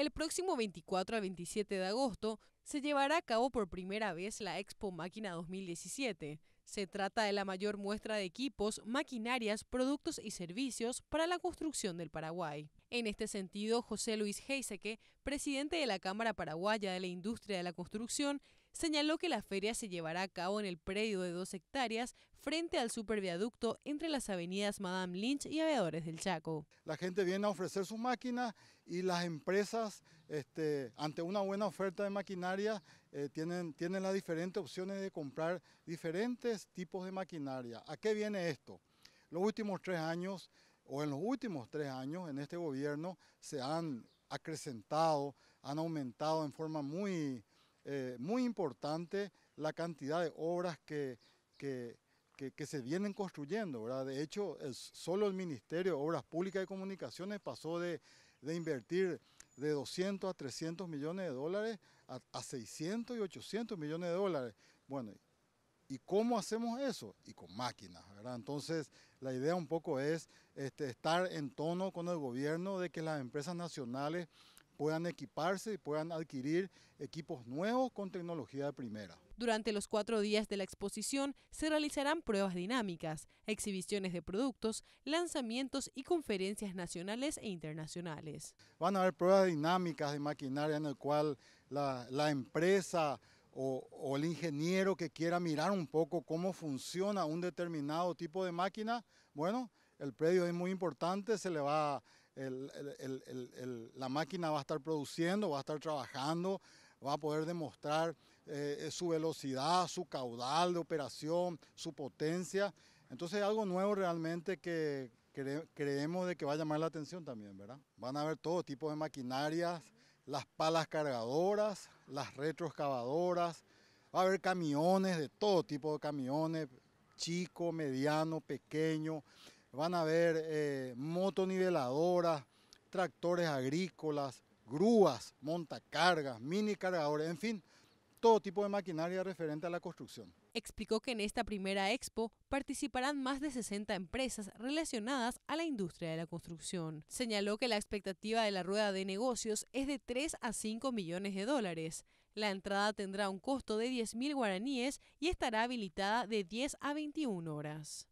El próximo 24 al 27 de agosto se llevará a cabo por primera vez la Expo Máquina 2017. Se trata de la mayor muestra de equipos, maquinarias, productos y servicios para la construcción del Paraguay. En este sentido, José Luis Heiseke, presidente de la Cámara Paraguaya de la Industria de la Construcción, señaló que la feria se llevará a cabo en el predio de dos hectáreas frente al superviaducto entre las avenidas Madame Lynch y Aviadores del Chaco. La gente viene a ofrecer sus máquinas y las empresas, este, ante una buena oferta de maquinaria, eh, tienen, tienen las diferentes opciones de comprar diferentes tipos de maquinaria. ¿A qué viene esto? Los últimos tres años, o en los últimos tres años, en este gobierno, se han acrecentado, han aumentado en forma muy eh, muy importante la cantidad de obras que, que, se vienen construyendo. ¿verdad? De hecho, solo el Ministerio de Obras Públicas y Comunicaciones pasó de, invertir de 200 a 300 millones de dólares a, 600 y 800 millones de dólares. Bueno, ¿y cómo hacemos eso? Y con máquinas, ¿verdad? Entonces, la idea un poco es este, estar en tono con el gobierno de que las empresas nacionales puedan equiparse y puedan adquirir equipos nuevos con tecnología de primera. Durante los cuatro días de la exposición se realizarán pruebas dinámicas, exhibiciones de productos, lanzamientos y conferencias nacionales e internacionales. Van a haber pruebas dinámicas de maquinaria en el cual la, empresa o, o, el ingeniero que quiera mirar un poco cómo funciona un determinado tipo de máquina, bueno, el predio es muy importante, se le va a la máquina va a estar produciendo, va a estar trabajando, va a poder demostrar eh, su velocidad, su caudal de operación, su potencia. Entonces algo nuevo realmente que creemos de que va a llamar la atención también, ¿verdad? Van a haber todo tipo de maquinarias, las palas cargadoras, las retroexcavadoras, va a haber camiones de todo tipo de camiones, chico, mediano, pequeño, van a ver eh, motoniveladoras, tractores agrícolas, grúas, montacargas, mini cargadores, en fin, todo tipo de maquinaria referente a la construcción. Explicó que en esta primera expo participarán más de 60 empresas relacionadas a la industria de la construcción. Señaló que la expectativa de la rueda de negocios es de 3 a 5 millones de dólares. La entrada tendrá un costo de 10.000 guaraníes y estará habilitada de 10 a 21 horas.